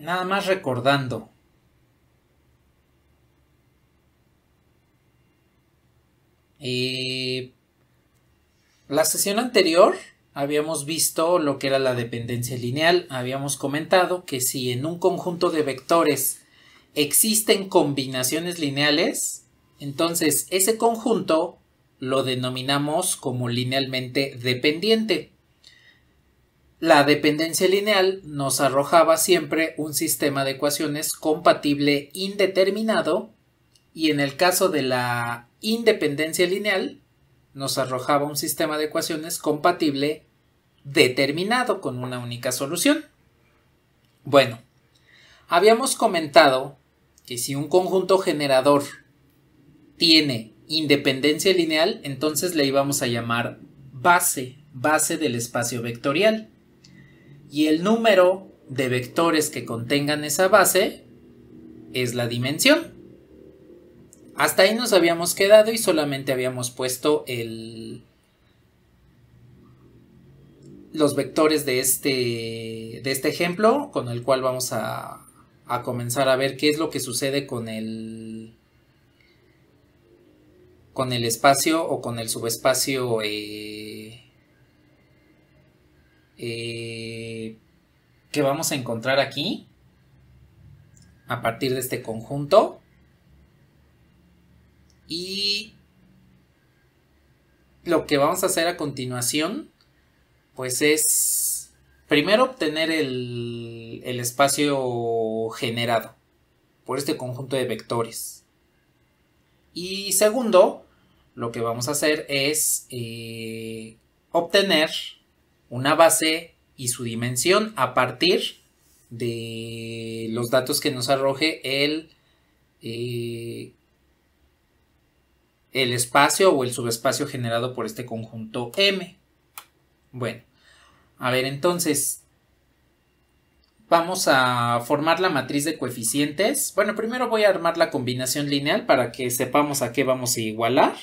nada más recordando. la sesión anterior habíamos visto lo que era la dependencia lineal, habíamos comentado que si en un conjunto de vectores existen combinaciones lineales, entonces ese conjunto lo denominamos como linealmente dependiente. La dependencia lineal nos arrojaba siempre un sistema de ecuaciones compatible indeterminado y en el caso de la independencia lineal nos arrojaba un sistema de ecuaciones compatible determinado con una única solución. Bueno, habíamos comentado que si un conjunto generador tiene independencia lineal, entonces le íbamos a llamar base, base del espacio vectorial y el número de vectores que contengan esa base es la dimensión. Hasta ahí nos habíamos quedado y solamente habíamos puesto el... los vectores de este, de este ejemplo con el cual vamos a, comenzar a ver qué es lo que sucede con el con el espacio o con el subespacio eh, eh, que vamos a encontrar aquí a partir de este conjunto. Y lo que vamos a hacer a continuación, pues es primero obtener el, espacio generado por este conjunto de vectores. Y segundo, lo que vamos a hacer es eh, obtener una base y su dimensión a partir de los datos que nos arroje el, eh, el espacio o el subespacio generado por este conjunto M. Bueno, a ver, entonces vamos a formar la matriz de coeficientes. Bueno, primero voy a armar la combinación lineal para que sepamos a qué vamos a igualar.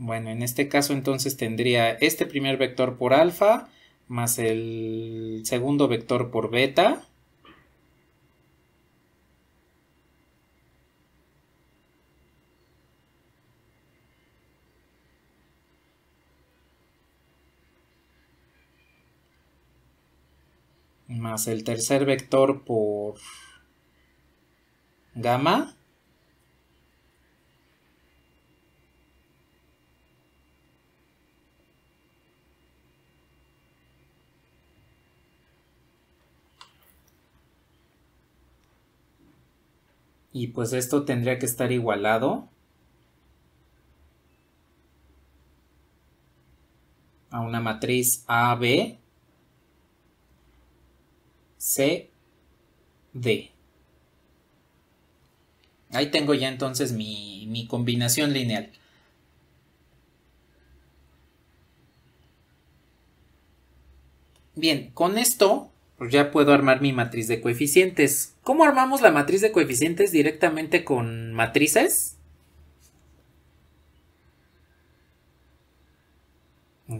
Bueno, en este caso entonces tendría este primer vector por alfa más el segundo vector por beta. Más el tercer vector por gamma. Y pues esto tendría que estar igualado a una matriz AB D. Ahí tengo ya entonces mi, mi combinación lineal. Bien, con esto pues ya puedo armar mi matriz de coeficientes. ¿Cómo armamos la matriz de coeficientes directamente con matrices?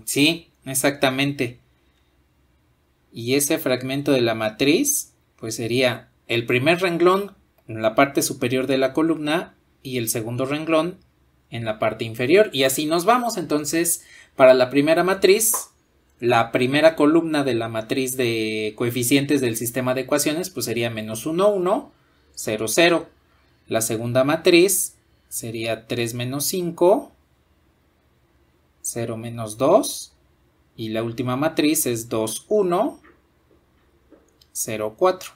Sí, exactamente. Y ese fragmento de la matriz, pues sería el primer renglón en la parte superior de la columna y el segundo renglón en la parte inferior. Y así nos vamos. Entonces, para la primera matriz, la primera columna de la matriz de coeficientes del sistema de ecuaciones pues sería menos 1, 1, 0, 0. La segunda matriz sería 3 menos 5, 0 menos 2. Y la última matriz es 2, 1, 0, 4.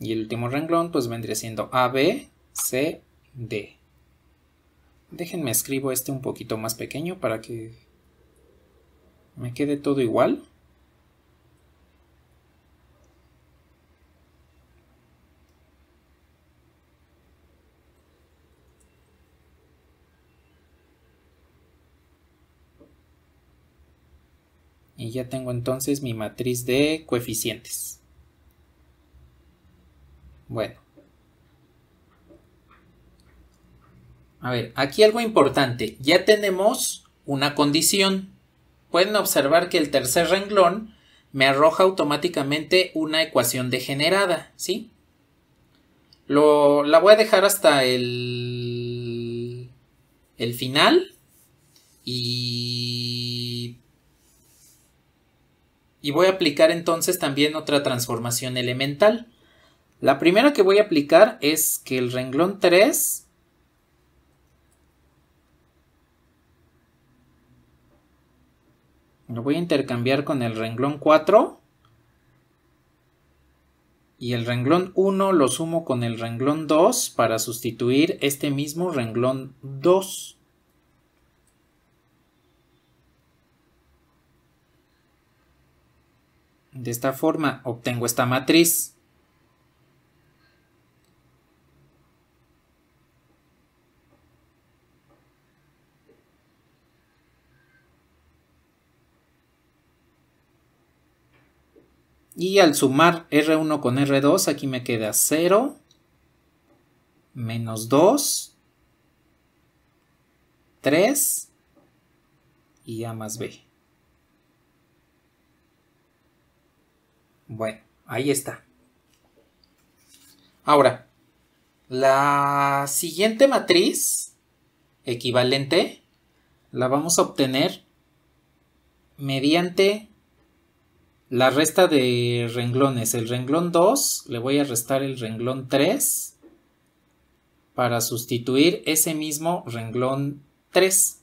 Y el último renglón pues vendría siendo A, B, C, D. Déjenme escribo este un poquito más pequeño para que me quede todo igual. Y ya tengo entonces mi matriz de coeficientes. Bueno. A ver, aquí algo importante. Ya tenemos una condición pueden observar que el tercer renglón me arroja automáticamente una ecuación degenerada, ¿sí? Lo, la voy a dejar hasta el, el final y, y voy a aplicar entonces también otra transformación elemental. La primera que voy a aplicar es que el renglón 3 Lo voy a intercambiar con el renglón 4. Y el renglón 1 lo sumo con el renglón 2 para sustituir este mismo renglón 2. De esta forma obtengo esta matriz. Y al sumar R1 con R2, aquí me queda 0, menos 2, 3 y A más B. Bueno, ahí está. Ahora, la siguiente matriz equivalente la vamos a obtener mediante la resta de renglones. El renglón 2 le voy a restar el renglón 3 para sustituir ese mismo renglón 3.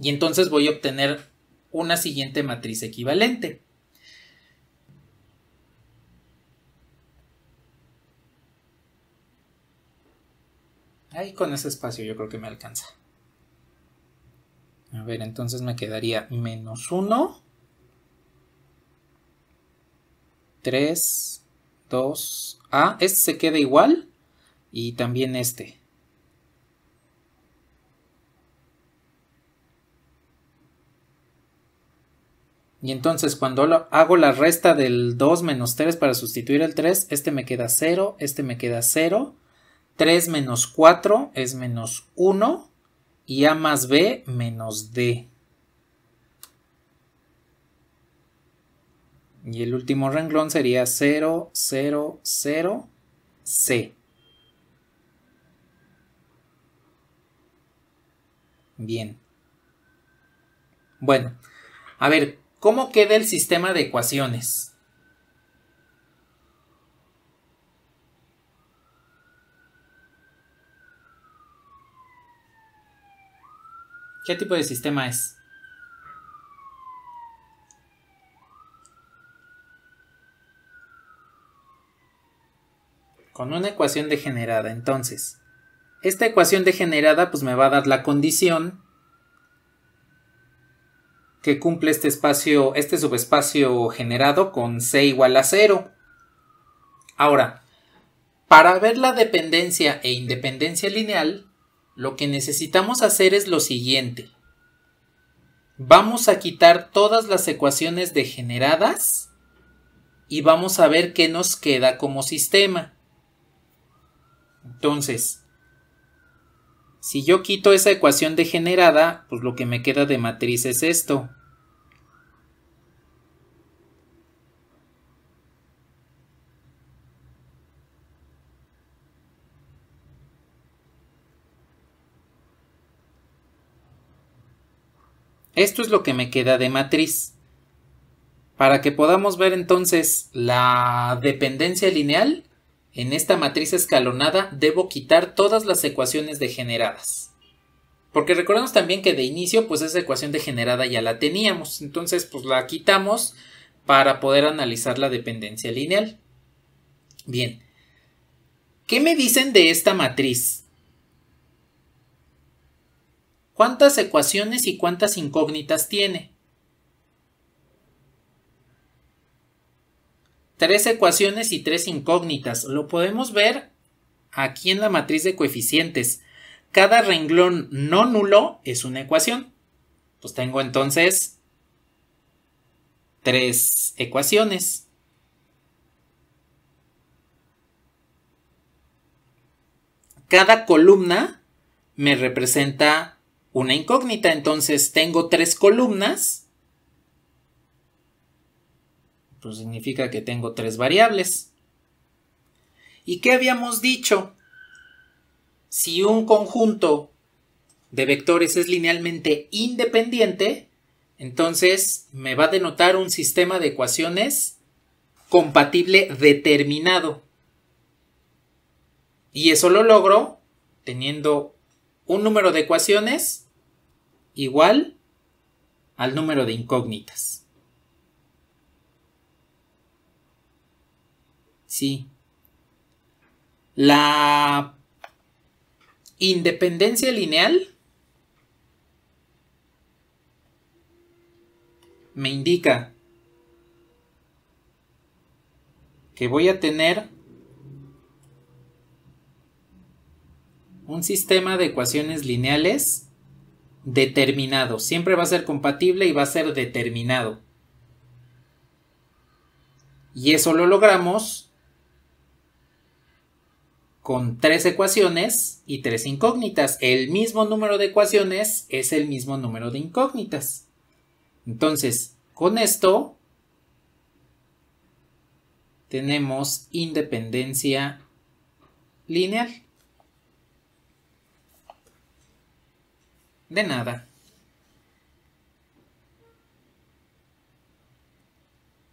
Y entonces voy a obtener una siguiente matriz equivalente. Ahí con ese espacio yo creo que me alcanza. A ver, entonces me quedaría menos 1 3, 2, a, este se queda igual y también este. Y entonces cuando hago la resta del 2 menos 3 para sustituir el 3, este me queda 0, este me queda 0, 3 menos 4 es menos 1 y A más B menos D. Y el último renglón sería 0, 0, 0, C. Bien. Bueno, a ver, ¿cómo queda el sistema de ecuaciones? ¿Qué tipo de sistema es? con una ecuación degenerada. Entonces, esta ecuación degenerada pues me va a dar la condición que cumple este espacio, este subespacio generado con C igual a cero. Ahora, para ver la dependencia e independencia lineal, lo que necesitamos hacer es lo siguiente. Vamos a quitar todas las ecuaciones degeneradas y vamos a ver qué nos queda como sistema. Entonces, si yo quito esa ecuación degenerada, pues lo que me queda de matriz es esto. Esto es lo que me queda de matriz. Para que podamos ver entonces la dependencia lineal, en esta matriz escalonada debo quitar todas las ecuaciones degeneradas. Porque recordemos también que de inicio pues esa ecuación degenerada ya la teníamos, entonces pues la quitamos para poder analizar la dependencia lineal. Bien, ¿qué me dicen de esta matriz? ¿Cuántas ecuaciones y cuántas incógnitas tiene? tres ecuaciones y tres incógnitas. Lo podemos ver aquí en la matriz de coeficientes. Cada renglón no nulo es una ecuación. Pues tengo entonces tres ecuaciones. Cada columna me representa una incógnita. Entonces tengo tres columnas pues significa que tengo tres variables. ¿Y qué habíamos dicho? Si un conjunto de vectores es linealmente independiente, entonces me va a denotar un sistema de ecuaciones compatible determinado. Y eso lo logro teniendo un número de ecuaciones igual al número de incógnitas. Sí. La independencia lineal me indica que voy a tener un sistema de ecuaciones lineales determinado. Siempre va a ser compatible y va a ser determinado. Y eso lo logramos con tres ecuaciones y tres incógnitas. El mismo número de ecuaciones es el mismo número de incógnitas. Entonces, con esto tenemos independencia lineal. De nada.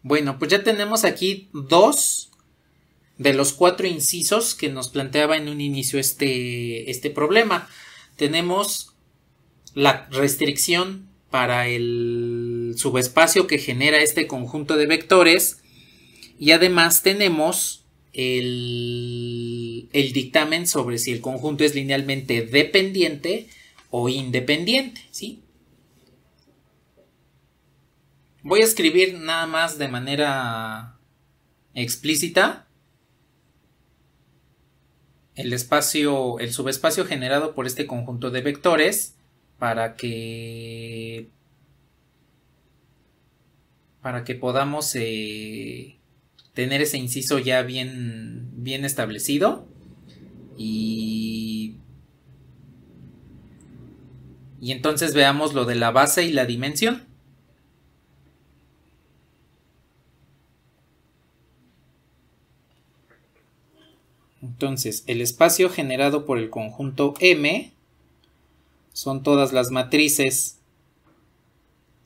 Bueno, pues ya tenemos aquí dos de los cuatro incisos que nos planteaba en un inicio este, este problema. Tenemos la restricción para el subespacio que genera este conjunto de vectores y además tenemos el, el dictamen sobre si el conjunto es linealmente dependiente o independiente, ¿sí? Voy a escribir nada más de manera explícita el espacio, el subespacio generado por este conjunto de vectores para que para que podamos eh, tener ese inciso ya bien, bien establecido y, y entonces veamos lo de la base y la dimensión. Entonces, el espacio generado por el conjunto M son todas las matrices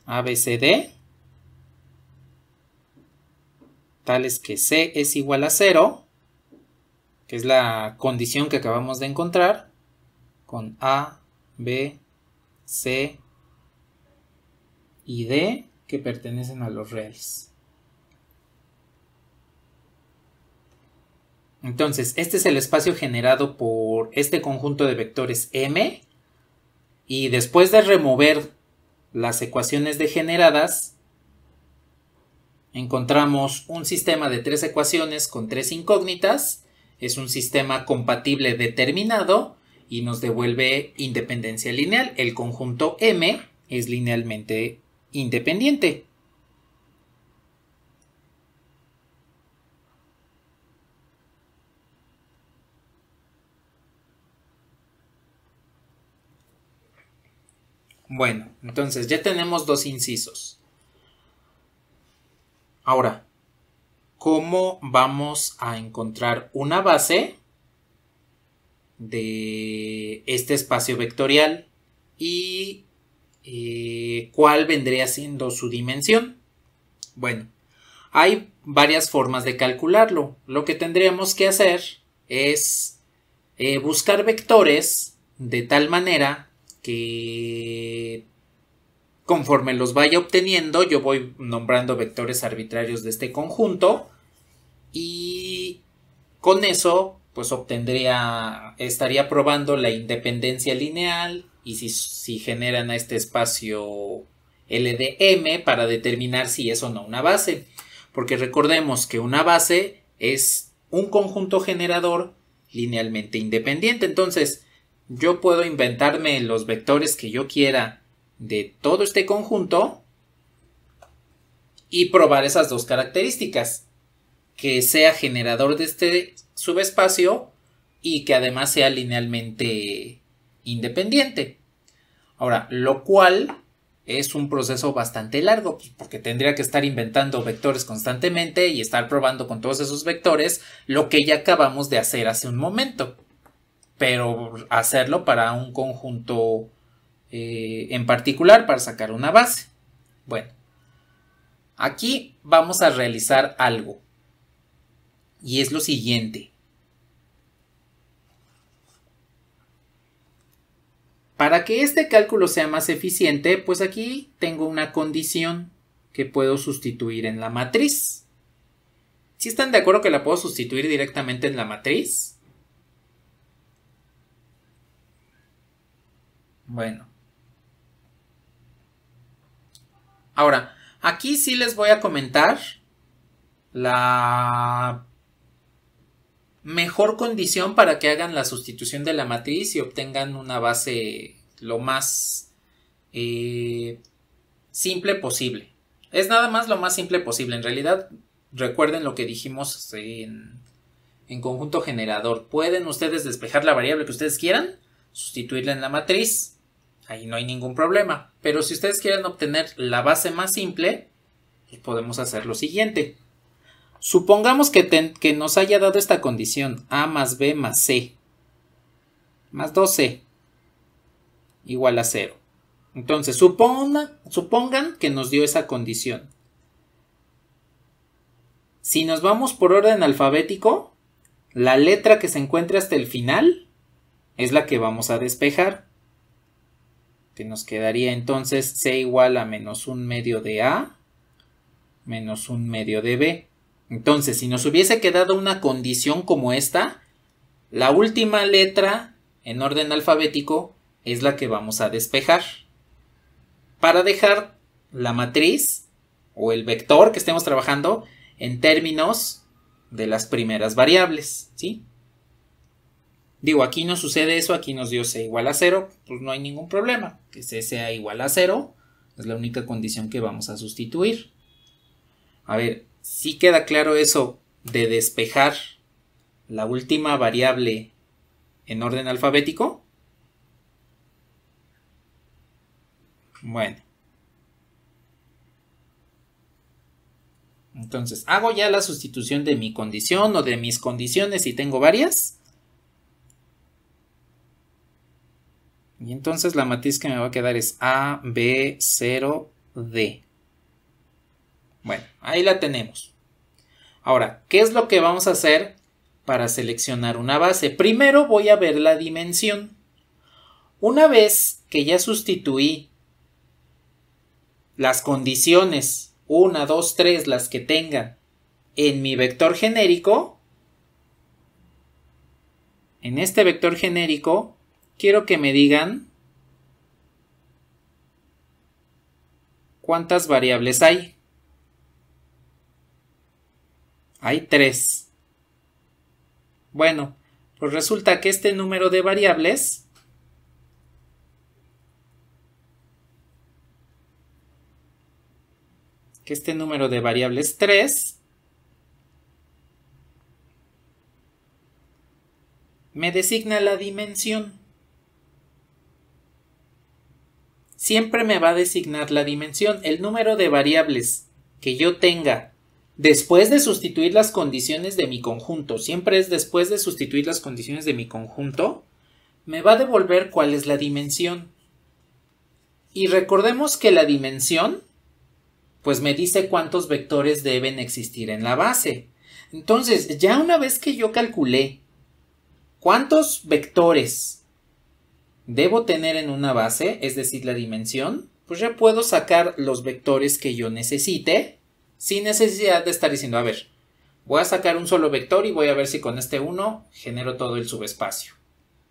ABCD, tales que C es igual a cero, que es la condición que acabamos de encontrar, con A, B, C y D que pertenecen a los reales. Entonces, este es el espacio generado por este conjunto de vectores m. Y después de remover las ecuaciones degeneradas, encontramos un sistema de tres ecuaciones con tres incógnitas. Es un sistema compatible determinado y nos devuelve independencia lineal. El conjunto m es linealmente independiente. Bueno, entonces ya tenemos dos incisos. Ahora, ¿cómo vamos a encontrar una base de este espacio vectorial y eh, cuál vendría siendo su dimensión? Bueno, hay varias formas de calcularlo. Lo que tendríamos que hacer es eh, buscar vectores de tal manera que conforme los vaya obteniendo, yo voy nombrando vectores arbitrarios de este conjunto y con eso pues obtendría, estaría probando la independencia lineal y si, generan a este espacio LDM para determinar si es o no una base. Porque recordemos que una base es un conjunto generador linealmente independiente. Entonces, yo puedo inventarme los vectores que yo quiera de todo este conjunto y probar esas dos características, que sea generador de este subespacio y que además sea linealmente independiente. Ahora, lo cual es un proceso bastante largo, pues, porque tendría que estar inventando vectores constantemente y estar probando con todos esos vectores lo que ya acabamos de hacer hace un momento pero hacerlo para un conjunto eh, en particular, para sacar una base. Bueno, aquí vamos a realizar algo. Y es lo siguiente. Para que este cálculo sea más eficiente, pues aquí tengo una condición que puedo sustituir en la matriz. Si están de acuerdo que la puedo sustituir directamente en la matriz? Bueno. Ahora, aquí sí les voy a comentar la mejor condición para que hagan la sustitución de la matriz y obtengan una base lo más eh, simple posible. Es nada más lo más simple posible. En realidad, recuerden lo que dijimos en, en conjunto generador. Pueden ustedes despejar la variable que ustedes quieran, sustituirla en la matriz Ahí no hay ningún problema. Pero si ustedes quieren obtener la base más simple, pues podemos hacer lo siguiente. Supongamos que, nos haya dado esta condición A más B más C más 2 igual a 0. Entonces, supongan que nos dio esa condición. Si nos vamos por orden alfabético, la letra que se encuentra hasta el final es la que vamos a despejar que nos quedaría entonces C igual a menos un medio de A menos un medio de B. Entonces, si nos hubiese quedado una condición como esta, la última letra en orden alfabético es la que vamos a despejar. Para dejar la matriz o el vector que estemos trabajando en términos de las primeras variables, ¿sí? Digo, aquí no sucede eso, aquí nos dio C igual a 0, pues no hay ningún problema. Que C sea igual a 0 es la única condición que vamos a sustituir. A ver, si ¿sí queda claro eso de despejar la última variable en orden alfabético. Bueno. Entonces, hago ya la sustitución de mi condición o de mis condiciones si tengo varias. Y entonces la matriz que me va a quedar es A, B, 0, D. Bueno, ahí la tenemos. Ahora, ¿qué es lo que vamos a hacer para seleccionar una base? Primero voy a ver la dimensión. Una vez que ya sustituí las condiciones 1, 2, 3, las que tenga en mi vector genérico, en este vector genérico quiero que me digan cuántas variables hay. Hay tres. Bueno, pues resulta que este número de variables que este número de variables 3 me designa la dimensión. siempre me va a designar la dimensión, el número de variables que yo tenga después de sustituir las condiciones de mi conjunto, siempre es después de sustituir las condiciones de mi conjunto, me va a devolver cuál es la dimensión. Y recordemos que la dimensión, pues me dice cuántos vectores deben existir en la base. Entonces, ya una vez que yo calculé cuántos vectores debo tener en una base, es decir, la dimensión, pues ya puedo sacar los vectores que yo necesite sin necesidad de estar diciendo, a ver, voy a sacar un solo vector y voy a ver si con este 1 genero todo el subespacio.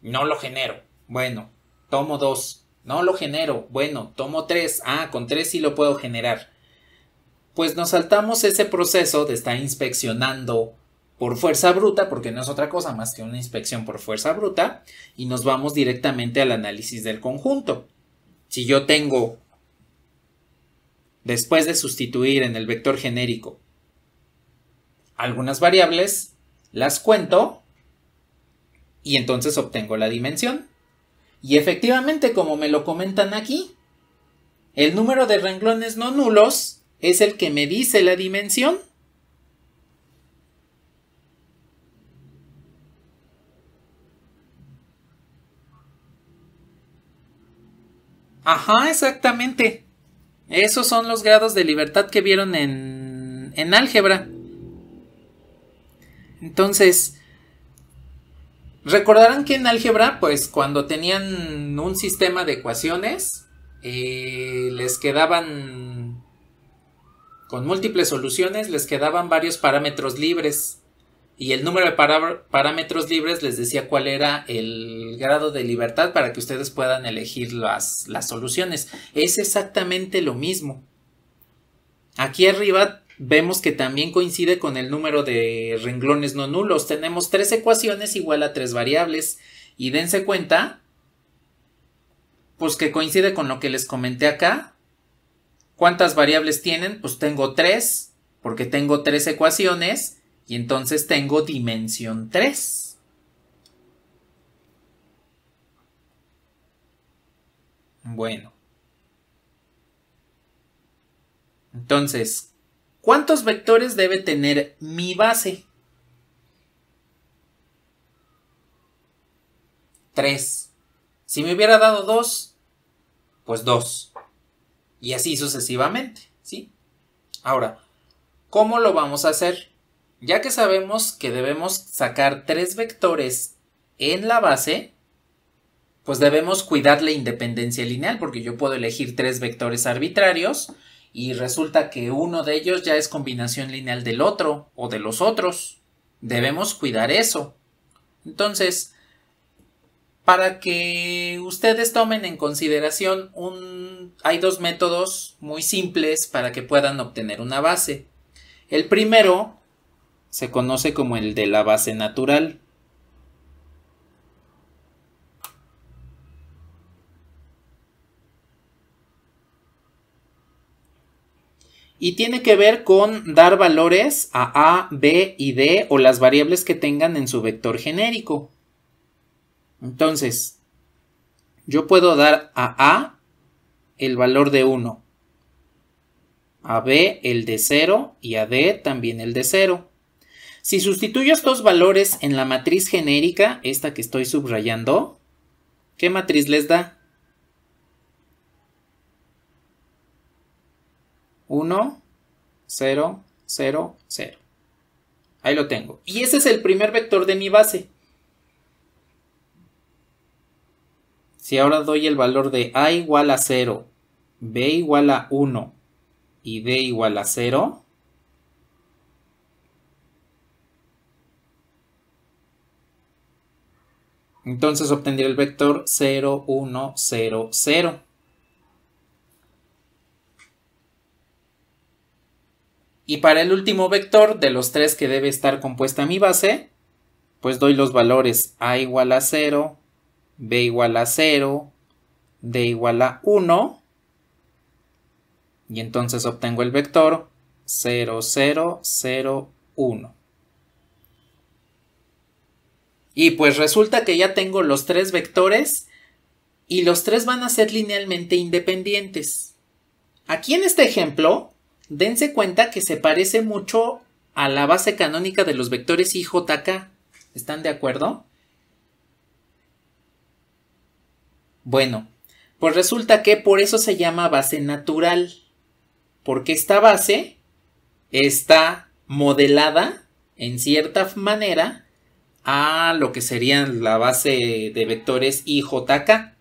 No lo genero. Bueno, tomo 2. No lo genero. Bueno, tomo 3. Ah, con 3 sí lo puedo generar. Pues nos saltamos ese proceso de estar inspeccionando por fuerza bruta, porque no es otra cosa más que una inspección por fuerza bruta, y nos vamos directamente al análisis del conjunto. Si yo tengo, después de sustituir en el vector genérico algunas variables, las cuento y entonces obtengo la dimensión. Y efectivamente, como me lo comentan aquí, el número de renglones no nulos es el que me dice la dimensión Ajá, exactamente. Esos son los grados de libertad que vieron en, álgebra. Entonces, recordarán que en álgebra, pues cuando tenían un sistema de ecuaciones, eh, les quedaban, con múltiples soluciones, les quedaban varios parámetros libres y el número de parámetros libres les decía cuál era el grado de libertad para que ustedes puedan elegir las, soluciones. Es exactamente lo mismo. Aquí arriba vemos que también coincide con el número de renglones no nulos. Tenemos tres ecuaciones igual a tres variables. Y dense cuenta, pues que coincide con lo que les comenté acá. ¿Cuántas variables tienen? Pues tengo tres, porque tengo tres ecuaciones y entonces tengo dimensión 3. Bueno. Entonces, ¿cuántos vectores debe tener mi base? 3. Si me hubiera dado 2, pues 2. Y así sucesivamente, ¿sí? Ahora, ¿cómo lo vamos a hacer? Ya que sabemos que debemos sacar tres vectores en la base, pues debemos cuidar la independencia lineal, porque yo puedo elegir tres vectores arbitrarios y resulta que uno de ellos ya es combinación lineal del otro o de los otros. Debemos cuidar eso. Entonces, para que ustedes tomen en consideración hay dos métodos muy simples para que puedan obtener una base. El primero se conoce como el de la base natural. Y tiene que ver con dar valores a A, B y D o las variables que tengan en su vector genérico. Entonces, yo puedo dar a A el valor de 1, a B el de 0 y a D también el de 0. Si sustituyo estos valores en la matriz genérica, esta que estoy subrayando, ¿qué matriz les da? 1, 0, 0, 0. Ahí lo tengo. Y ese es el primer vector de mi base. Si ahora doy el valor de A igual a 0, B igual a 1 y D igual a 0, Entonces obtendría el vector 0, 1, 0, 0. Y para el último vector de los tres que debe estar compuesta mi base, pues doy los valores a igual a 0, b igual a 0, d igual a 1. Y entonces obtengo el vector 0, 0, 0, 1. Y pues resulta que ya tengo los tres vectores y los tres van a ser linealmente independientes. Aquí en este ejemplo, dense cuenta que se parece mucho a la base canónica de los vectores IJK. ¿Están de acuerdo? Bueno, pues resulta que por eso se llama base natural. Porque esta base está modelada en cierta manera a lo que serían la base de vectores IJK.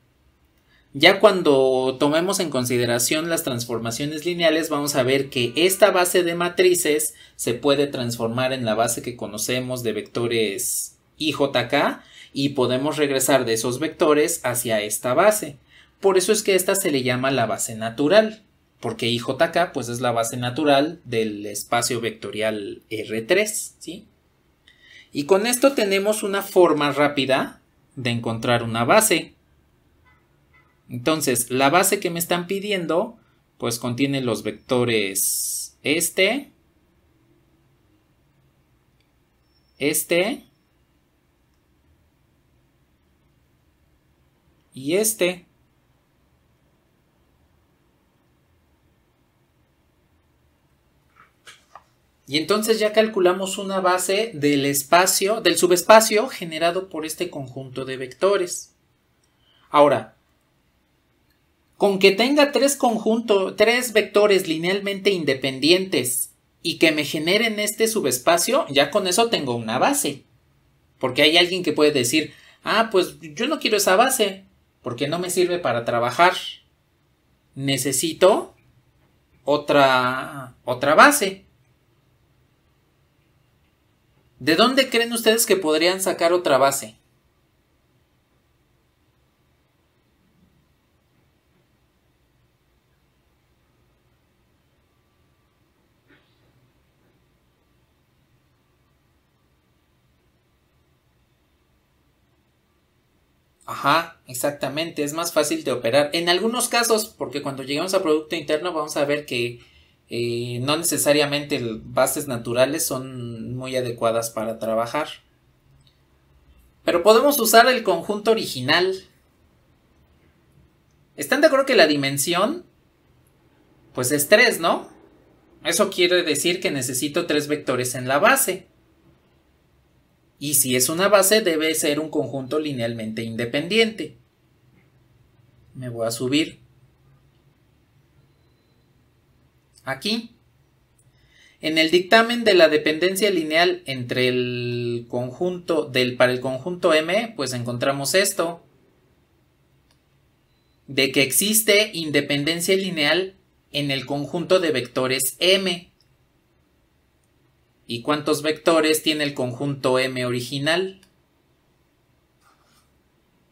Ya cuando tomemos en consideración las transformaciones lineales, vamos a ver que esta base de matrices se puede transformar en la base que conocemos de vectores IJK y podemos regresar de esos vectores hacia esta base. Por eso es que esta se le llama la base natural, porque IJK pues es la base natural del espacio vectorial R3, ¿sí? Y con esto tenemos una forma rápida de encontrar una base. Entonces, la base que me están pidiendo, pues contiene los vectores este, este y este. Y entonces ya calculamos una base del espacio, del subespacio generado por este conjunto de vectores. Ahora, con que tenga tres conjuntos, tres vectores linealmente independientes y que me generen este subespacio, ya con eso tengo una base. Porque hay alguien que puede decir, ah, pues yo no quiero esa base, porque no me sirve para trabajar. Necesito otra, otra base. ¿De dónde creen ustedes que podrían sacar otra base? Ajá, exactamente, es más fácil de operar. En algunos casos, porque cuando lleguemos a Producto Interno vamos a ver que eh, no necesariamente bases naturales son muy adecuadas para trabajar. Pero podemos usar el conjunto original. ¿Están de acuerdo que la dimensión? Pues es 3, ¿no? Eso quiere decir que necesito 3 vectores en la base. Y si es una base, debe ser un conjunto linealmente independiente. Me voy a subir. aquí. En el dictamen de la dependencia lineal entre el conjunto del para el conjunto M, pues encontramos esto de que existe independencia lineal en el conjunto de vectores M. ¿Y cuántos vectores tiene el conjunto M original?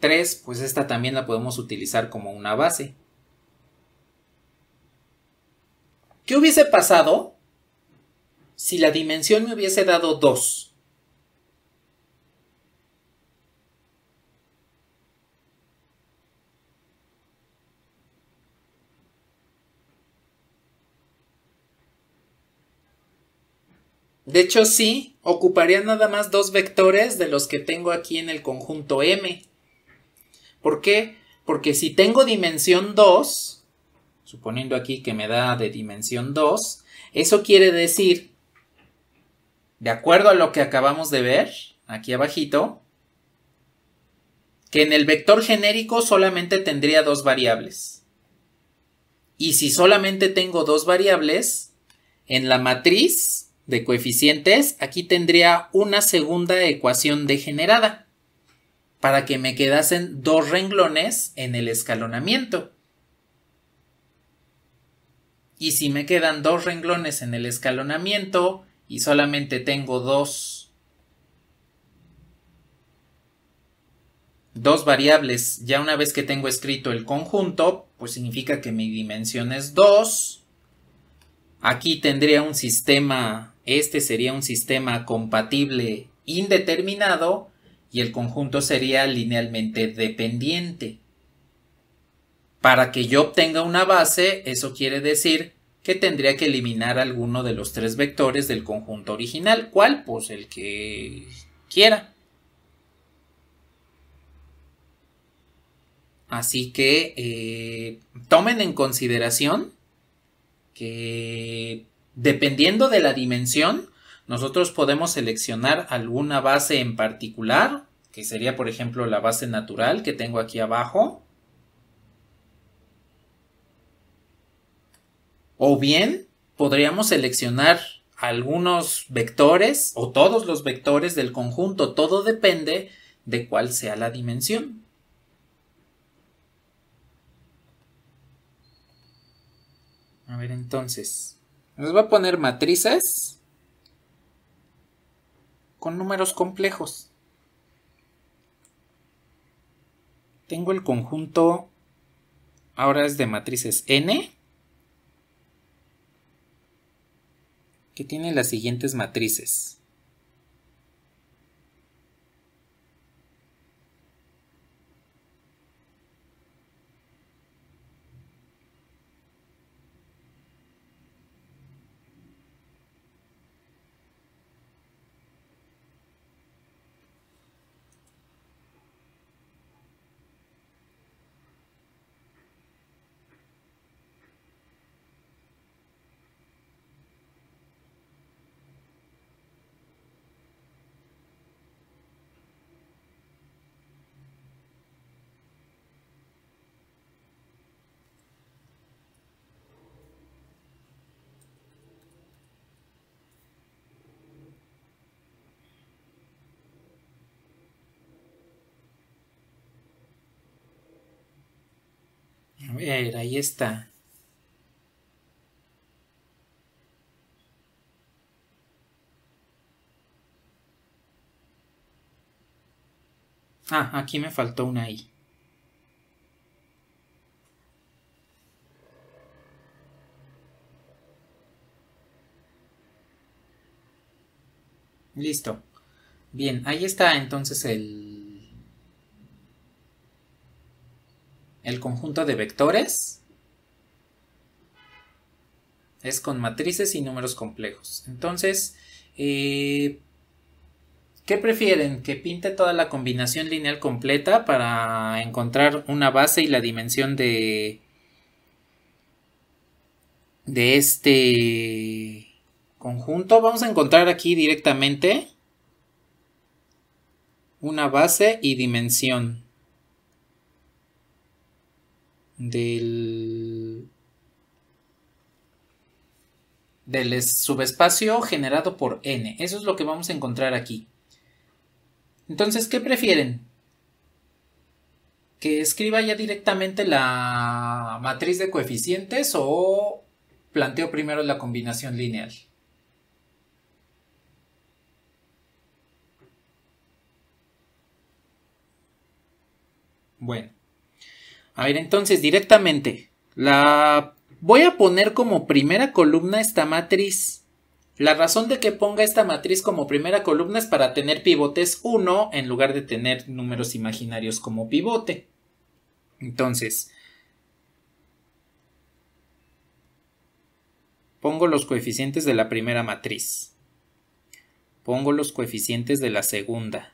3, pues esta también la podemos utilizar como una base. ¿Qué hubiese pasado si la dimensión me hubiese dado 2? De hecho, sí, ocuparía nada más dos vectores de los que tengo aquí en el conjunto M. ¿Por qué? Porque si tengo dimensión 2, suponiendo aquí que me da de dimensión 2, eso quiere decir, de acuerdo a lo que acabamos de ver, aquí abajito, que en el vector genérico solamente tendría dos variables. Y si solamente tengo dos variables, en la matriz de coeficientes, aquí tendría una segunda ecuación degenerada para que me quedasen dos renglones en el escalonamiento y si me quedan dos renglones en el escalonamiento y solamente tengo dos, dos variables, ya una vez que tengo escrito el conjunto, pues significa que mi dimensión es 2. Aquí tendría un sistema, este sería un sistema compatible indeterminado y el conjunto sería linealmente dependiente. Para que yo obtenga una base, eso quiere decir que tendría que eliminar alguno de los tres vectores del conjunto original. ¿Cuál? Pues el que quiera. Así que eh, tomen en consideración que dependiendo de la dimensión, nosotros podemos seleccionar alguna base en particular, que sería por ejemplo la base natural que tengo aquí abajo O bien podríamos seleccionar algunos vectores o todos los vectores del conjunto. Todo depende de cuál sea la dimensión. A ver entonces, nos va a poner matrices con números complejos. Tengo el conjunto, ahora es de matrices n, que tiene las siguientes matrices. ahí está. Ah, aquí me faltó una I. Listo. Bien, ahí está entonces el, el conjunto de vectores es con matrices y números complejos. Entonces, eh, ¿qué prefieren? ¿Que pinte toda la combinación lineal completa para encontrar una base y la dimensión de, de este conjunto? Vamos a encontrar aquí directamente una base y dimensión del subespacio generado por n. Eso es lo que vamos a encontrar aquí. Entonces, ¿qué prefieren? ¿Que escriba ya directamente la matriz de coeficientes o planteo primero la combinación lineal? Bueno. A ver, entonces directamente la voy a poner como primera columna esta matriz. La razón de que ponga esta matriz como primera columna es para tener pivotes 1 en lugar de tener números imaginarios como pivote. Entonces, pongo los coeficientes de la primera matriz. Pongo los coeficientes de la segunda.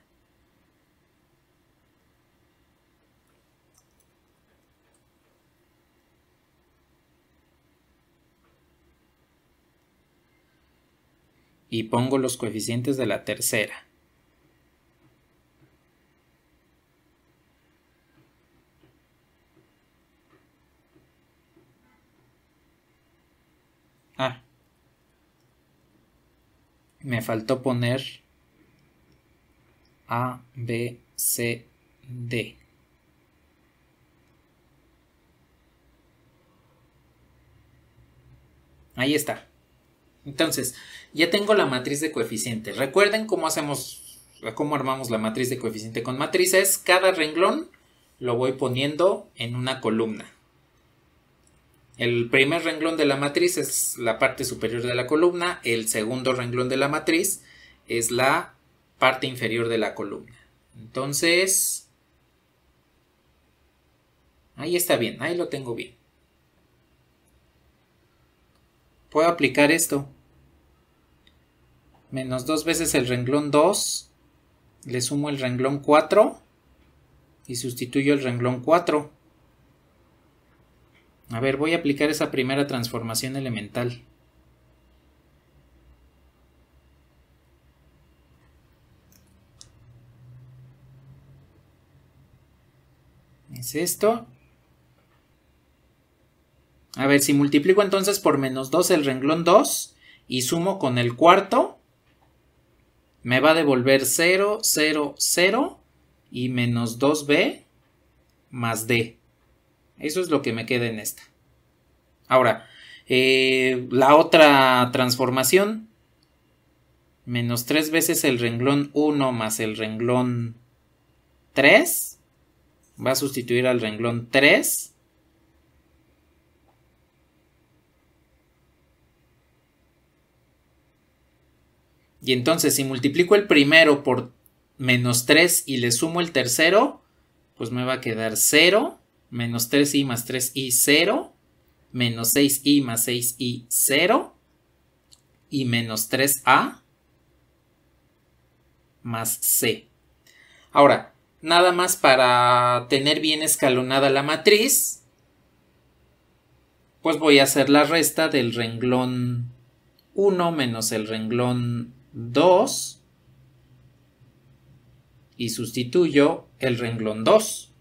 y pongo los coeficientes de la tercera. Ah, me faltó poner A, B, C, D. Ahí está. Entonces, ya tengo la matriz de coeficiente. Recuerden cómo hacemos, cómo armamos la matriz de coeficiente con matrices. Cada renglón lo voy poniendo en una columna. El primer renglón de la matriz es la parte superior de la columna. El segundo renglón de la matriz es la parte inferior de la columna. Entonces, ahí está bien, ahí lo tengo bien. Puedo aplicar esto menos dos veces el renglón 2, le sumo el renglón 4 y sustituyo el renglón 4. A ver, voy a aplicar esa primera transformación elemental. Es esto. A ver, si multiplico entonces por menos 2 el renglón 2 y sumo con el cuarto, me va a devolver 0, 0, 0 y menos 2b más d. Eso es lo que me queda en esta. Ahora, eh, la otra transformación, menos 3 veces el renglón 1 más el renglón 3, va a sustituir al renglón 3 Y entonces si multiplico el primero por menos 3 y le sumo el tercero, pues me va a quedar 0, menos 3i más 3i 0, menos 6i más 6i 0 y menos 3a más c. Ahora, nada más para tener bien escalonada la matriz, pues voy a hacer la resta del renglón 1 menos el renglón 2 y sustituyo el renglón 2.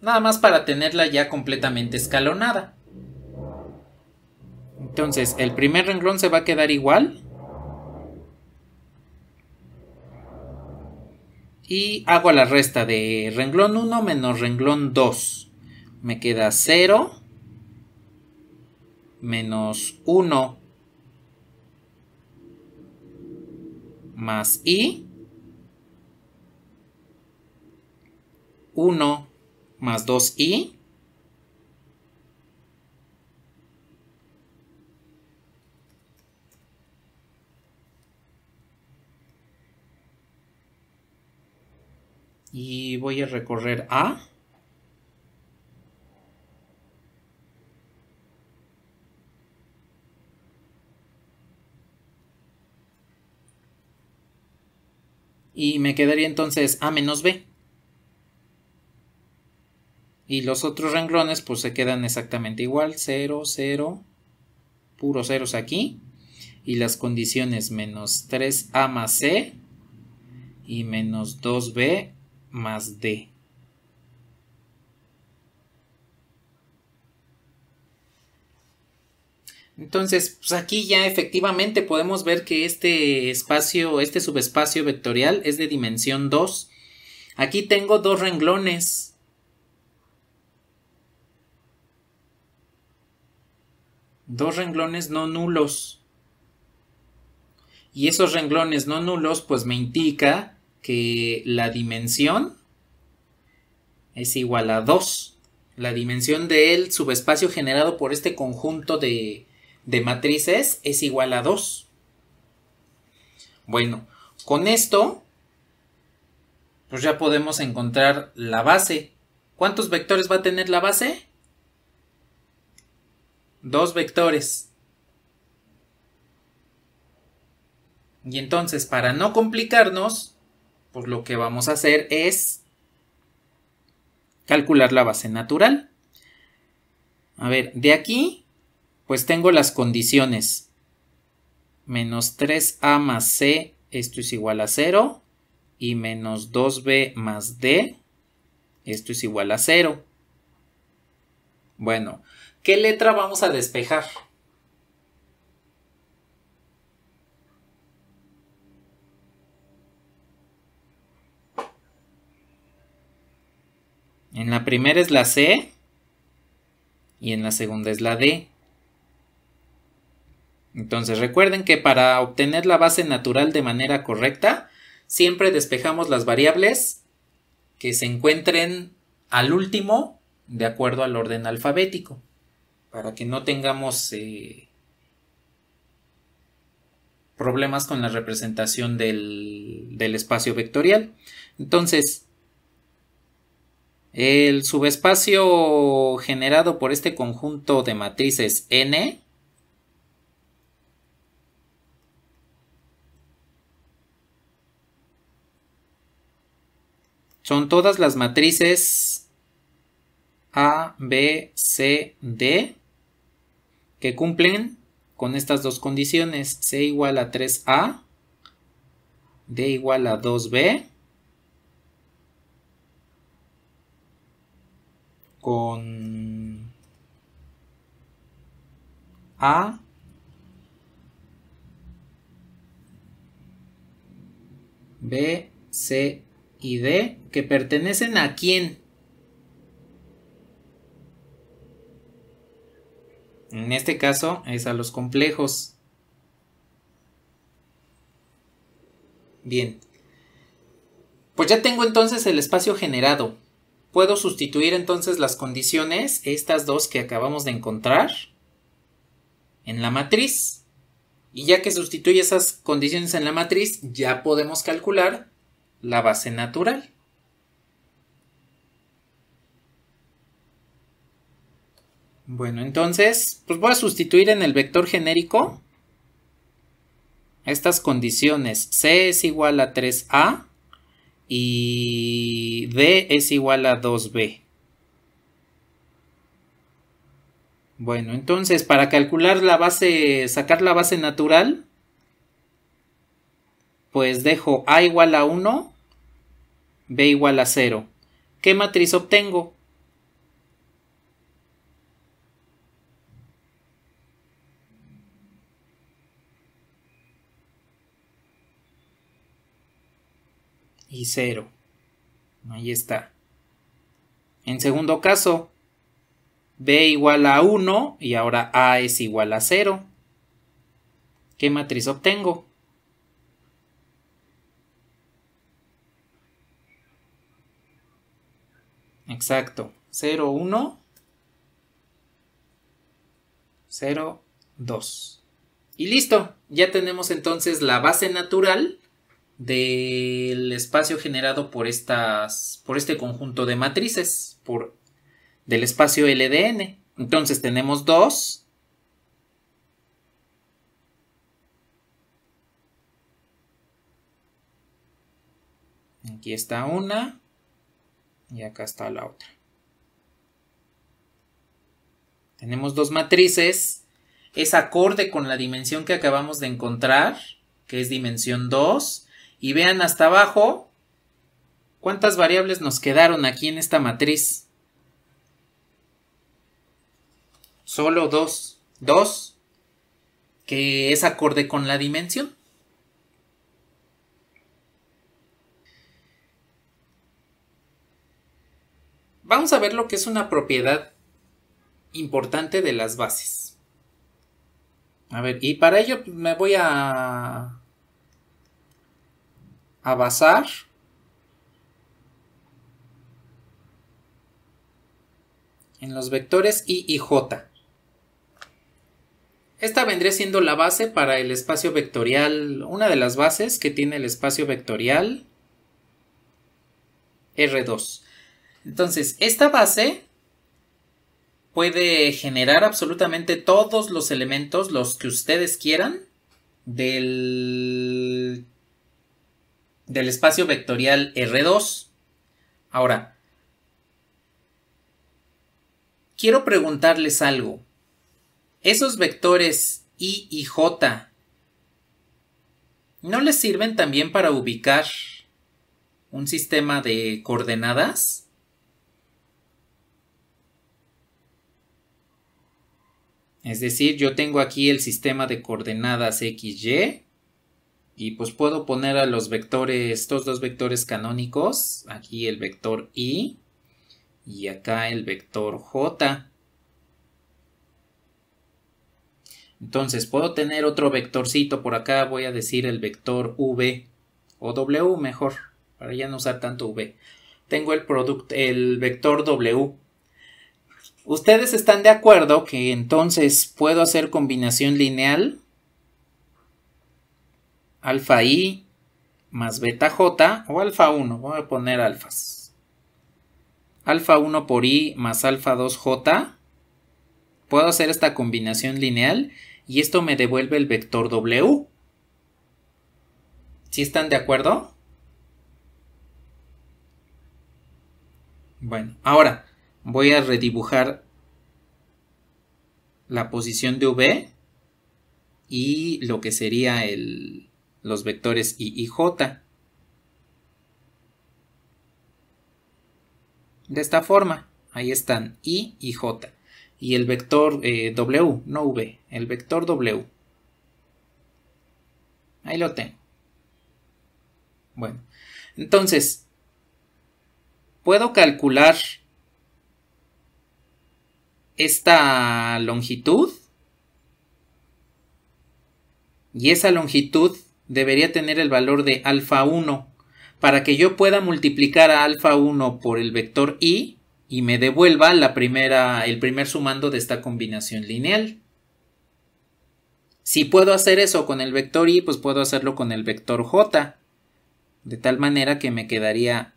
Nada más para tenerla ya completamente escalonada. Entonces, el primer renglón se va a quedar igual. Y hago la resta de renglón 1 menos renglón 2. Me queda 0 menos 1 más i. 1 más 2i. Y voy a recorrer a. y me quedaría entonces A menos B. Y los otros renglones pues se quedan exactamente igual, 0, 0, puros ceros aquí. Y las condiciones menos 3A más C y menos 2B más D. Entonces, pues aquí ya efectivamente podemos ver que este espacio, este subespacio vectorial es de dimensión 2. Aquí tengo dos renglones. Dos renglones no nulos. Y esos renglones no nulos pues me indica que la dimensión es igual a 2. La dimensión del subespacio generado por este conjunto de, de matrices es igual a 2. Bueno, con esto, pues ya podemos encontrar la base. ¿Cuántos vectores va a tener la base? Dos vectores. Y entonces, para no complicarnos, pues lo que vamos a hacer es calcular la base natural. A ver, de aquí pues tengo las condiciones. Menos 3a más c, esto es igual a 0. Y menos 2b más d, esto es igual a 0. Bueno, ¿qué letra vamos a despejar? En la primera es la C y en la segunda es la D. Entonces recuerden que para obtener la base natural de manera correcta, siempre despejamos las variables que se encuentren al último de acuerdo al orden alfabético, para que no tengamos eh, problemas con la representación del espacio vectorial. Entonces, el subespacio generado por este conjunto de matrices n Son todas las matrices A, B, C, D que cumplen con estas dos condiciones. C igual a 3A, D igual a 2B, con A B, C, y D que pertenecen a quién. En este caso es a los complejos. Bien. Pues ya tengo entonces el espacio generado. Puedo sustituir entonces las condiciones, estas dos que acabamos de encontrar, en la matriz. Y ya que sustituye esas condiciones en la matriz, ya podemos calcular la base natural. Bueno, entonces, pues voy a sustituir en el vector genérico estas condiciones. C es igual a 3A y D es igual a 2B. Bueno, entonces para calcular la base, sacar la base natural, pues dejo A igual a 1, B igual a 0. ¿Qué matriz obtengo? Y 0. Ahí está. En segundo caso, B igual a 1 y ahora A es igual a 0. ¿Qué matriz obtengo? Exacto. 0, 1, 0, 2. Y listo. Ya tenemos entonces la base natural del espacio generado por estas por este conjunto de matrices del espacio LDN. Entonces tenemos 2 Aquí está una y acá está la otra. Tenemos dos matrices, es acorde con la dimensión que acabamos de encontrar, que es dimensión 2, y vean hasta abajo cuántas variables nos quedaron aquí en esta matriz. Solo dos, dos, que es acorde con la dimensión. Vamos a ver lo que es una propiedad importante de las bases. A ver, y para ello pues, me voy a, basar en los vectores I y J. Esta vendría siendo la base para el espacio vectorial, una de las bases que tiene el espacio vectorial R2. Entonces, esta base puede generar absolutamente todos los elementos, los que ustedes quieran, del, espacio vectorial R2. Ahora, quiero preguntarles algo. ¿Esos vectores I y J no les sirven también para ubicar un sistema de coordenadas? Es decir, yo tengo aquí el sistema de coordenadas XY y pues puedo poner a los vectores, estos dos vectores canónicos, aquí el vector Y y acá el vector J. Entonces puedo tener otro vectorcito por acá, voy a decir el vector V o W mejor, para ya no usar tanto V. Tengo el, el vector W ¿Ustedes están de acuerdo que entonces puedo hacer combinación lineal? Alfa i más beta j o alfa 1. Voy a poner alfas. Alfa 1 por i más alfa 2j. Puedo hacer esta combinación lineal y esto me devuelve el vector w. ¿Sí están de acuerdo? Bueno, ahora, voy a redibujar la posición de V y lo que sería los vectores I y J. De esta forma, ahí están I y J. Y el vector eh, W, no V, el vector W. Ahí lo tengo. Bueno, entonces, puedo calcular esta longitud y esa longitud debería tener el valor de alfa 1 para que yo pueda multiplicar a alfa 1 por el vector i y me devuelva la primera, el primer sumando de esta combinación lineal. Si puedo hacer eso con el vector i, pues puedo hacerlo con el vector j, de tal manera que me quedaría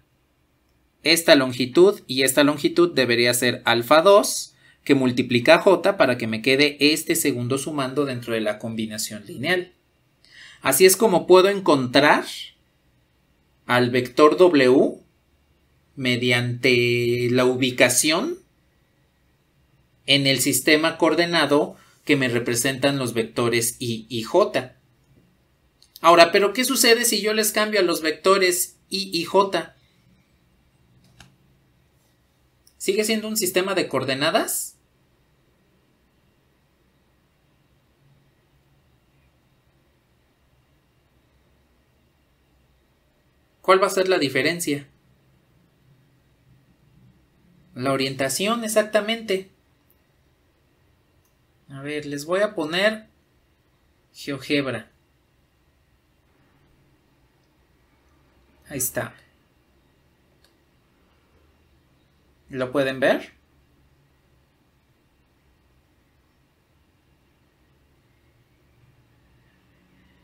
esta longitud y esta longitud debería ser alfa 2 que multiplica j para que me quede este segundo sumando dentro de la combinación lineal. Así es como puedo encontrar al vector w mediante la ubicación en el sistema coordenado que me representan los vectores i y j. Ahora, ¿pero qué sucede si yo les cambio a los vectores i y j? sigue siendo un sistema de coordenadas. ¿Cuál va a ser la diferencia? La orientación, exactamente. A ver, les voy a poner GeoGebra. Ahí está. ¿Lo pueden ver?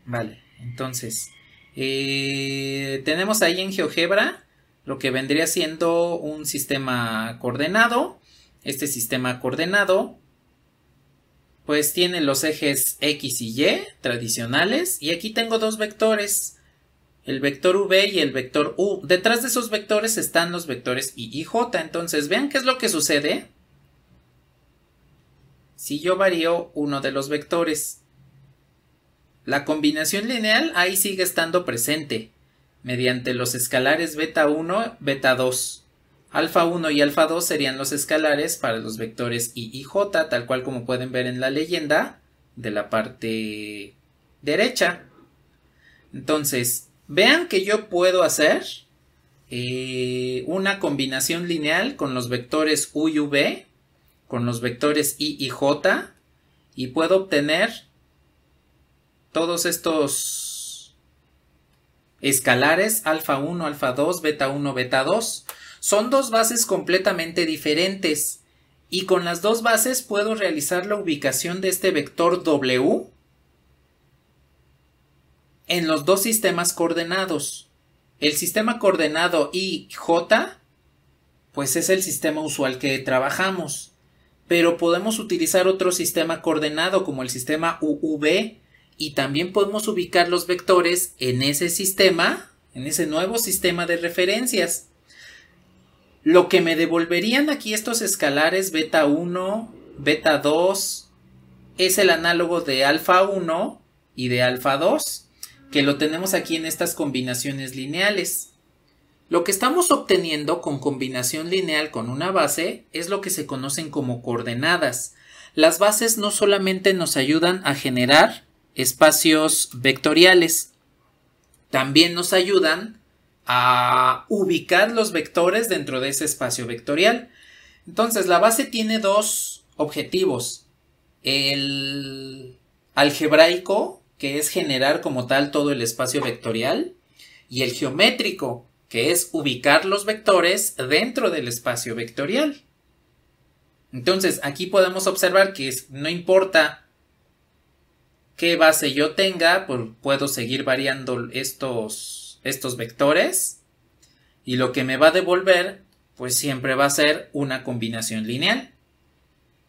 Vale, entonces, eh, tenemos ahí en GeoGebra lo que vendría siendo un sistema coordenado. Este sistema coordenado pues tiene los ejes X y Y tradicionales y aquí tengo dos vectores el vector V y el vector U. Detrás de esos vectores están los vectores I y J. Entonces, vean qué es lo que sucede si yo varío uno de los vectores. La combinación lineal ahí sigue estando presente, mediante los escalares beta 1, beta 2. Alfa 1 y alfa 2 serían los escalares para los vectores I y J, tal cual como pueden ver en la leyenda de la parte derecha. Entonces, Vean que yo puedo hacer eh, una combinación lineal con los vectores u y v, con los vectores i y j, y puedo obtener todos estos escalares alfa 1, alfa 2, beta 1, beta 2. Son dos bases completamente diferentes y con las dos bases puedo realizar la ubicación de este vector w en los dos sistemas coordenados. El sistema coordenado IJ... J, pues es el sistema usual que trabajamos. Pero podemos utilizar otro sistema coordenado como el sistema UV y también podemos ubicar los vectores en ese sistema, en ese nuevo sistema de referencias. Lo que me devolverían aquí estos escalares beta 1, beta 2, es el análogo de alfa 1 y de alfa 2 que lo tenemos aquí en estas combinaciones lineales. Lo que estamos obteniendo con combinación lineal con una base es lo que se conocen como coordenadas. Las bases no solamente nos ayudan a generar espacios vectoriales, también nos ayudan a ubicar los vectores dentro de ese espacio vectorial. Entonces, la base tiene dos objetivos. El algebraico que es generar como tal todo el espacio vectorial, y el geométrico, que es ubicar los vectores dentro del espacio vectorial. Entonces, aquí podemos observar que no importa qué base yo tenga, pues, puedo seguir variando estos, estos vectores y lo que me va a devolver, pues siempre va a ser una combinación lineal.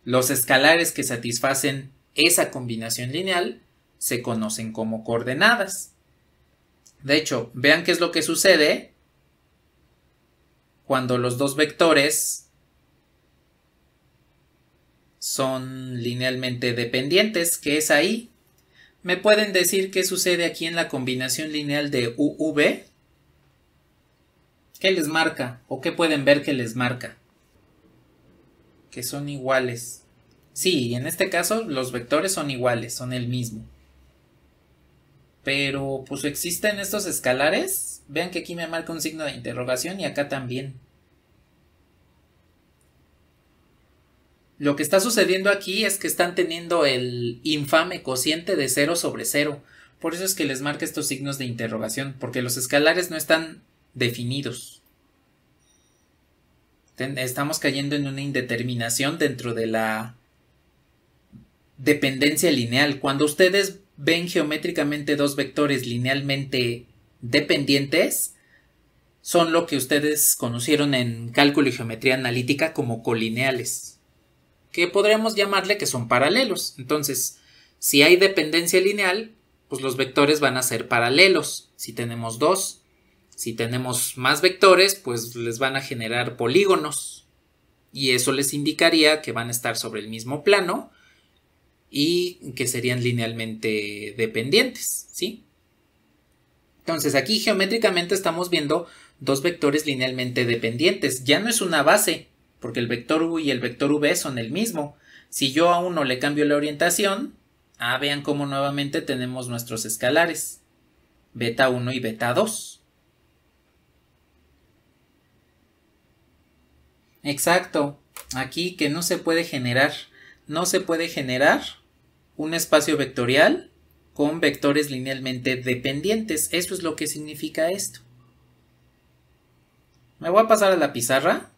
Los escalares que satisfacen esa combinación lineal se conocen como coordenadas. De hecho, vean qué es lo que sucede cuando los dos vectores son linealmente dependientes, que es ahí. ¿Me pueden decir qué sucede aquí en la combinación lineal de UV? ¿Qué les marca? ¿O qué pueden ver que les marca? Que son iguales. Sí, en este caso los vectores son iguales, son el mismo. Pero pues existen estos escalares. Vean que aquí me marca un signo de interrogación y acá también. Lo que está sucediendo aquí es que están teniendo el infame cociente de 0 sobre 0. Por eso es que les marca estos signos de interrogación, porque los escalares no están definidos. estamos cayendo en una indeterminación dentro de la dependencia lineal. Cuando ustedes ven geométricamente dos vectores linealmente dependientes, son lo que ustedes conocieron en cálculo y geometría analítica como colineales, que podríamos llamarle que son paralelos. Entonces, si hay dependencia lineal, pues los vectores van a ser paralelos, si tenemos dos. Si tenemos más vectores, pues les van a generar polígonos. Y eso les indicaría que van a estar sobre el mismo plano y que serían linealmente dependientes, ¿sí? Entonces aquí geométricamente estamos viendo dos vectores linealmente dependientes. Ya no es una base, porque el vector u y el vector v son el mismo. Si yo a uno le cambio la orientación, ah, vean cómo nuevamente tenemos nuestros escalares, beta 1 y beta 2. Exacto, aquí que no se puede generar no se puede generar un espacio vectorial con vectores linealmente dependientes. Eso es lo que significa esto. Me voy a pasar a la pizarra.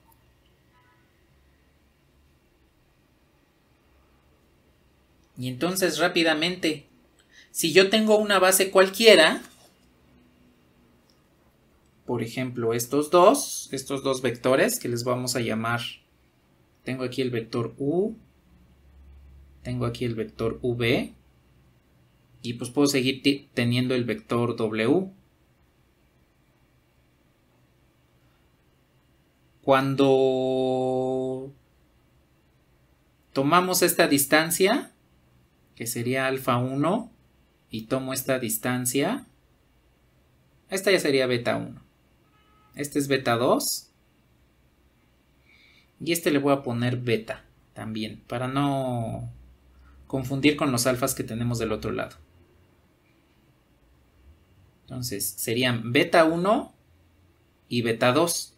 Y entonces rápidamente, si yo tengo una base cualquiera, por ejemplo estos dos, estos dos vectores que les vamos a llamar, tengo aquí el vector U tengo aquí el vector V y pues puedo seguir teniendo el vector W. Cuando tomamos esta distancia, que sería alfa 1, y tomo esta distancia, esta ya sería beta 1. Este es beta 2. Y este le voy a poner beta también, para no confundir con los alfas que tenemos del otro lado. Entonces serían beta 1 y beta 2.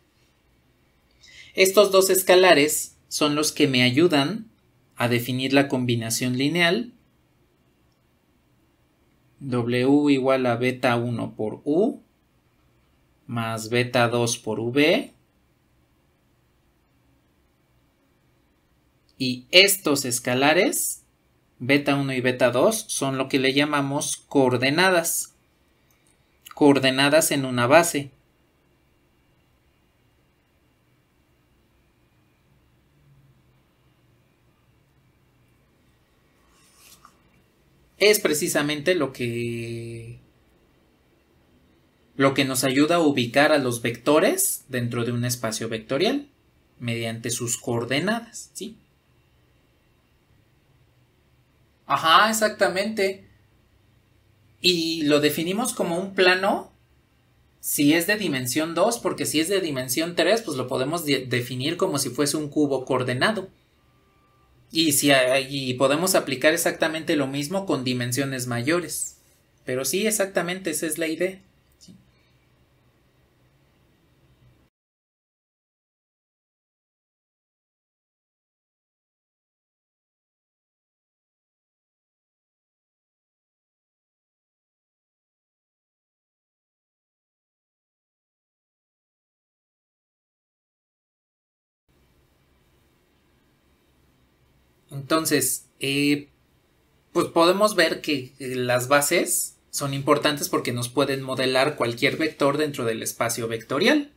Estos dos escalares son los que me ayudan a definir la combinación lineal W igual a beta 1 por U más beta 2 por V y estos escalares beta 1 y beta 2 son lo que le llamamos coordenadas. Coordenadas en una base. Es precisamente lo que lo que nos ayuda a ubicar a los vectores dentro de un espacio vectorial mediante sus coordenadas, ¿sí? Ajá, exactamente. Y lo definimos como un plano si es de dimensión 2, porque si es de dimensión 3, pues lo podemos definir como si fuese un cubo coordenado. Y, si y podemos aplicar exactamente lo mismo con dimensiones mayores. Pero sí, exactamente esa es la idea. Entonces, eh, pues podemos ver que eh, las bases son importantes porque nos pueden modelar cualquier vector dentro del espacio vectorial.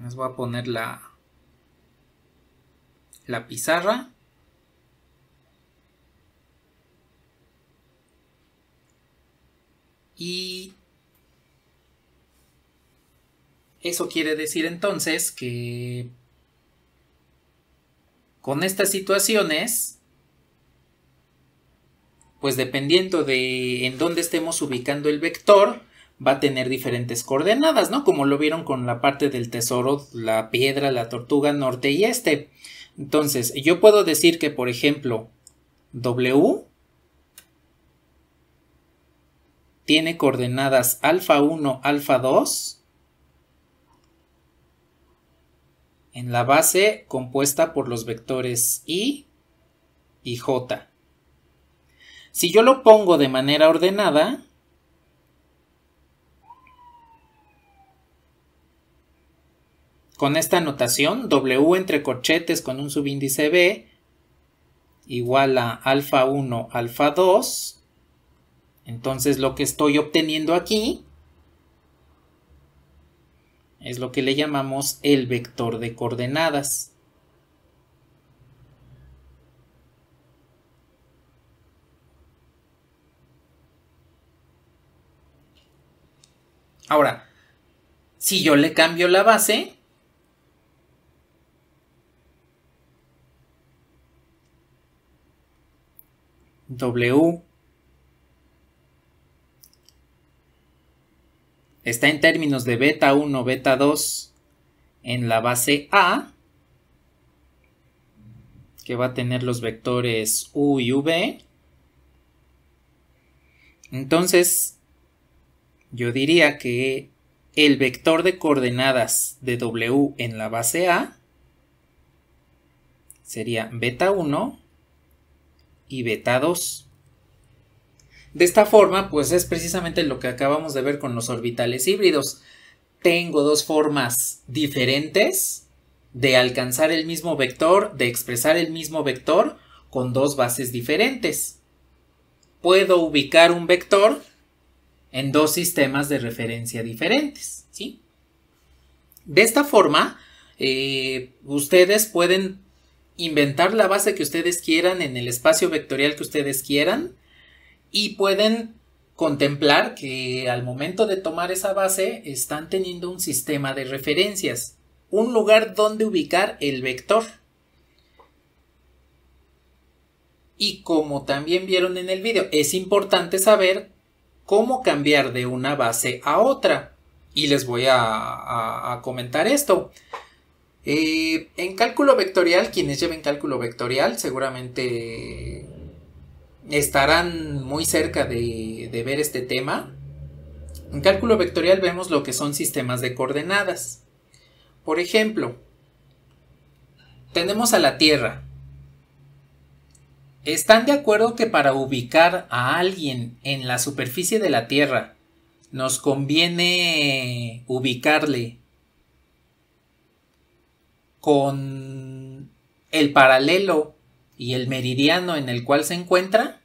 Les voy a poner la, la pizarra. Y eso quiere decir entonces que con estas situaciones, pues dependiendo de en dónde estemos ubicando el vector, va a tener diferentes coordenadas, ¿no? Como lo vieron con la parte del tesoro, la piedra, la tortuga norte y este. Entonces, yo puedo decir que, por ejemplo, W tiene coordenadas alfa 1, alfa 2 en la base compuesta por los vectores i y j. Si yo lo pongo de manera ordenada, con esta notación, W entre corchetes con un subíndice B igual a alfa 1, alfa 2, entonces lo que estoy obteniendo aquí es lo que le llamamos el vector de coordenadas. Ahora, si yo le cambio la base, W está en términos de beta 1, beta 2 en la base A, que va a tener los vectores U y V. Entonces, yo diría que el vector de coordenadas de W en la base A sería beta 1 y beta 2. De esta forma, pues es precisamente lo que acabamos de ver con los orbitales híbridos. Tengo dos formas diferentes de alcanzar el mismo vector, de expresar el mismo vector con dos bases diferentes. Puedo ubicar un vector en dos sistemas de referencia diferentes, ¿sí? De esta forma, eh, ustedes pueden inventar la base que ustedes quieran en el espacio vectorial que ustedes quieran, y pueden contemplar que al momento de tomar esa base están teniendo un sistema de referencias, un lugar donde ubicar el vector. Y como también vieron en el video, es importante saber cómo cambiar de una base a otra. Y les voy a, comentar esto. Eh, en cálculo vectorial, quienes lleven cálculo vectorial seguramente estarán muy cerca de, ver este tema. En cálculo vectorial vemos lo que son sistemas de coordenadas. Por ejemplo, tenemos a la Tierra. ¿Están de acuerdo que para ubicar a alguien en la superficie de la Tierra nos conviene ubicarle con el paralelo y el meridiano en el cual se encuentra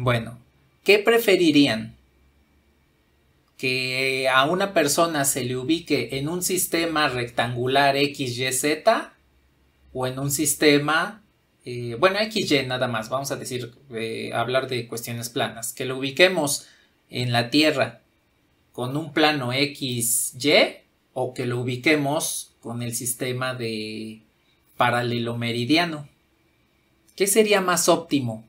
Bueno, ¿qué preferirían? ¿Que a una persona se le ubique en un sistema rectangular XYZ o en un sistema, eh, bueno, XY nada más, vamos a decir, eh, hablar de cuestiones planas, que lo ubiquemos en la Tierra con un plano XY o que lo ubiquemos con el sistema de paralelo meridiano. ¿Qué sería más óptimo?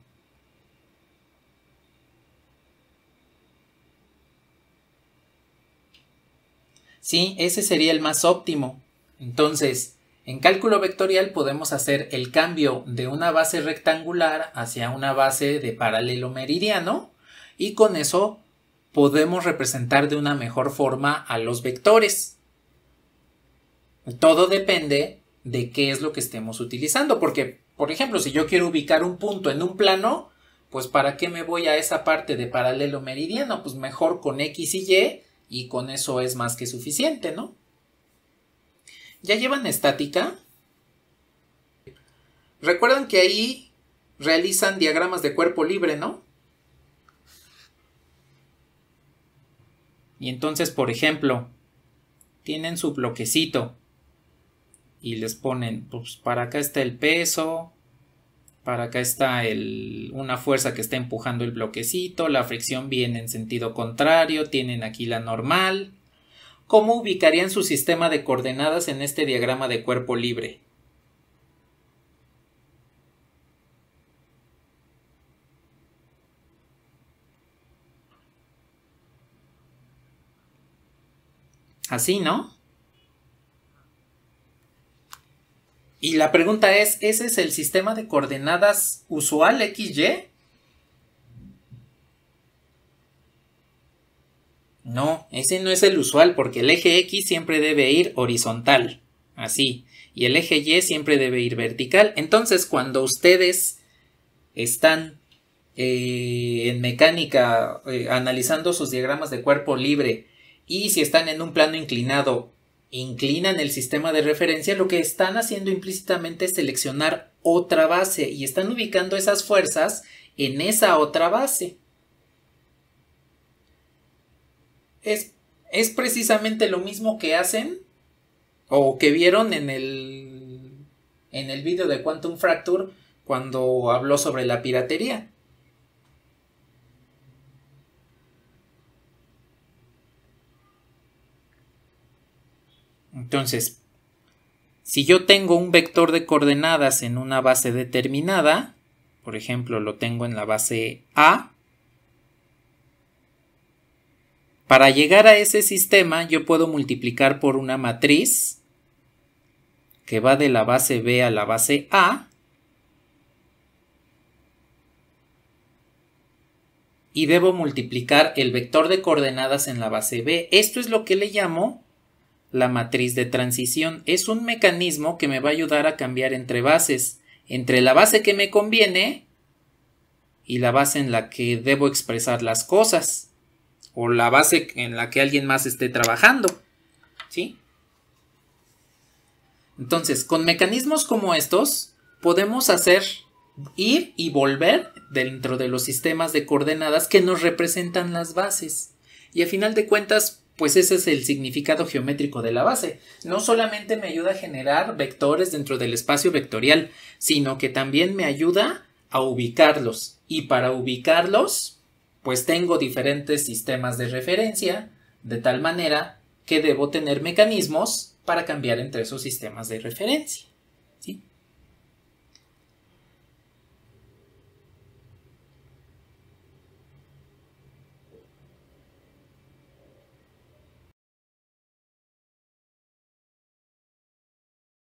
Sí, ese sería el más óptimo. Entonces, en cálculo vectorial podemos hacer el cambio de una base rectangular hacia una base de paralelo meridiano y con eso podemos representar de una mejor forma a los vectores. Todo depende de qué es lo que estemos utilizando, porque, por ejemplo, si yo quiero ubicar un punto en un plano, pues ¿para qué me voy a esa parte de paralelo meridiano? Pues mejor con X y Y y con eso es más que suficiente, ¿no? ¿Ya llevan estática? Recuerdan que ahí realizan diagramas de cuerpo libre, ¿no? Y entonces, por ejemplo, tienen su bloquecito y les ponen, pues para acá está el peso, para acá está una fuerza que está empujando el bloquecito, la fricción viene en sentido contrario, tienen aquí la normal. ¿Cómo ubicarían su sistema de coordenadas en este diagrama de cuerpo libre? Así, ¿no? Y la pregunta es, ¿ese es el sistema de coordenadas usual XY? No, ese no es el usual porque el eje X siempre debe ir horizontal, así, y el eje Y siempre debe ir vertical. Entonces, cuando ustedes están eh, en mecánica eh, analizando sus diagramas de cuerpo libre y si están en un plano inclinado, inclinan el sistema de referencia, lo que están haciendo implícitamente es seleccionar otra base y están ubicando esas fuerzas en esa otra base. Es, precisamente lo mismo que hacen o que vieron en el en el vídeo de Quantum Fracture cuando habló sobre la piratería. Entonces, si yo tengo un vector de coordenadas en una base determinada, por ejemplo, lo tengo en la base A, para llegar a ese sistema yo puedo multiplicar por una matriz que va de la base B a la base A, y debo multiplicar el vector de coordenadas en la base B. Esto es lo que le llamo la matriz de transición es un mecanismo que me va a ayudar a cambiar entre bases, entre la base que me conviene y la base en la que debo expresar las cosas, o la base en la que alguien más esté trabajando. ¿Sí? Entonces, con mecanismos como estos, podemos hacer ir y volver dentro de los sistemas de coordenadas que nos representan las bases. Y a final de cuentas, pues ese es el significado geométrico de la base. No solamente me ayuda a generar vectores dentro del espacio vectorial, sino que también me ayuda a ubicarlos. Y para ubicarlos, pues tengo diferentes sistemas de referencia, de tal manera que debo tener mecanismos para cambiar entre esos sistemas de referencia.